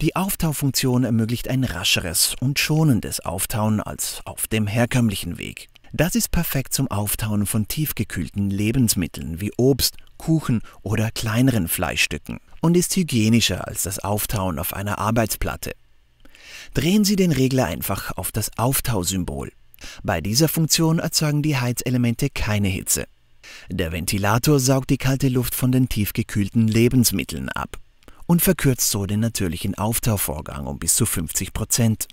Die Auftaufunktion ermöglicht ein rascheres und schonendes Auftauen als auf dem herkömmlichen Weg. Das ist perfekt zum Auftauen von tiefgekühlten Lebensmitteln wie Obst, Kuchen oder kleineren Fleischstücken und ist hygienischer als das Auftauen auf einer Arbeitsplatte. Drehen Sie den Regler einfach auf das Auftausymbol. Bei dieser Funktion erzeugen die Heizelemente keine Hitze. Der Ventilator saugt die kalte Luft von den tiefgekühlten Lebensmitteln ab und verkürzt so den natürlichen Auftauvorgang um bis zu 50 Prozent.